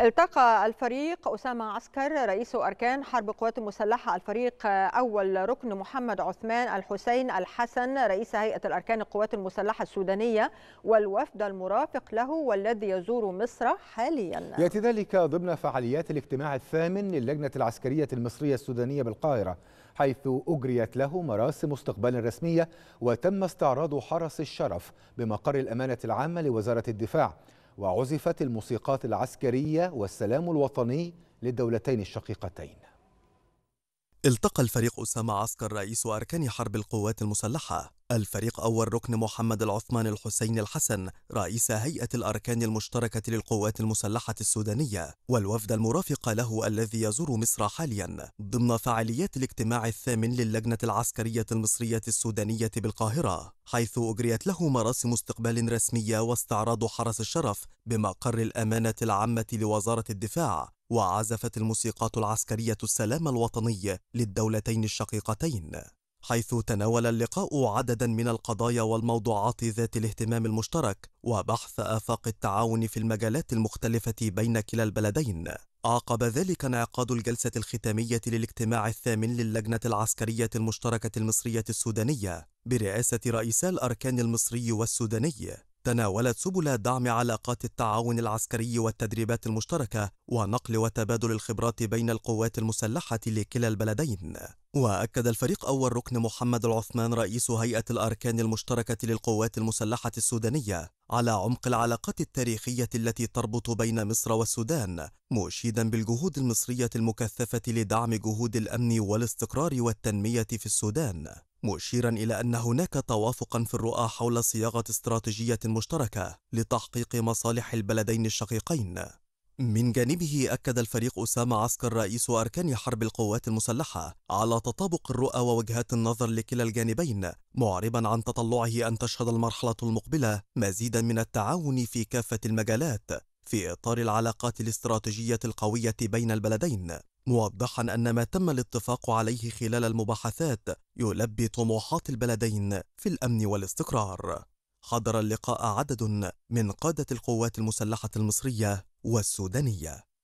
التقى الفريق أسامة عسكر رئيس أركان حرب القوات المسلحة الفريق آه، أول ركن محمد عثمان الحسين الحسن رئيس هيئة الأركان القوات المسلحة السودانية والوفد المرافق له والذي يزور مصر حاليا يأتي ذلك ضمن فعاليات الاجتماع الثامن للجنة العسكرية المصرية السودانية بالقاهرة حيث أجريت له مراسم استقبال رسمية وتم استعراض حرس الشرف بمقر الأمانة العامة لوزارة الدفاع وعزفت الموسيقات العسكرية والسلام الوطني للدولتين الشقيقتين التقى الفريق أسامة عسكر رئيس أركان حرب القوات المسلحة الفريق أول ركن محمد العثمان الحسين الحسن رئيس هيئة الأركان المشتركة للقوات المسلحة السودانية والوفد المرافق له الذي يزور مصر حاليا ضمن فعاليات الاجتماع الثامن للجنة العسكرية المصرية السودانية بالقاهرة حيث أجريت له مراسم استقبال رسمية واستعراض حرس الشرف بمقر الأمانة العامة لوزارة الدفاع وعزفت الموسيقات العسكرية السلام الوطني للدولتين الشقيقتين حيث تناول اللقاء عددا من القضايا والموضوعات ذات الاهتمام المشترك وبحث آفاق التعاون في المجالات المختلفة بين كلا البلدين عقب ذلك انعقاد الجلسة الختامية للاجتماع الثامن للجنة العسكرية المشتركة المصرية السودانية برئاسة رئيسا الأركان المصري والسوداني تناولت سبل دعم علاقات التعاون العسكري والتدريبات المشتركة ونقل وتبادل الخبرات بين القوات المسلحة لكلا البلدين وأكد الفريق أول ركن محمد العثمان رئيس هيئة الأركان المشتركة للقوات المسلحة السودانية على عمق العلاقات التاريخية التي تربط بين مصر والسودان مشيدا بالجهود المصرية المكثفة لدعم جهود الأمن والاستقرار والتنمية في السودان مشيرا إلى أن هناك توافقا في الرؤى حول صياغة استراتيجية مشتركة لتحقيق مصالح البلدين الشقيقين من جانبه أكد الفريق أسامة عسكر رئيس أركان حرب القوات المسلحة على تطابق الرؤى ووجهات النظر لكلا الجانبين معربا عن تطلعه أن تشهد المرحلة المقبلة مزيدا من التعاون في كافة المجالات في إطار العلاقات الاستراتيجية القوية بين البلدين موضحا أن ما تم الاتفاق عليه خلال المباحثات يلبي طموحات البلدين في الأمن والاستقرار حضر اللقاء عدد من قادة القوات المسلحة المصرية والسودانية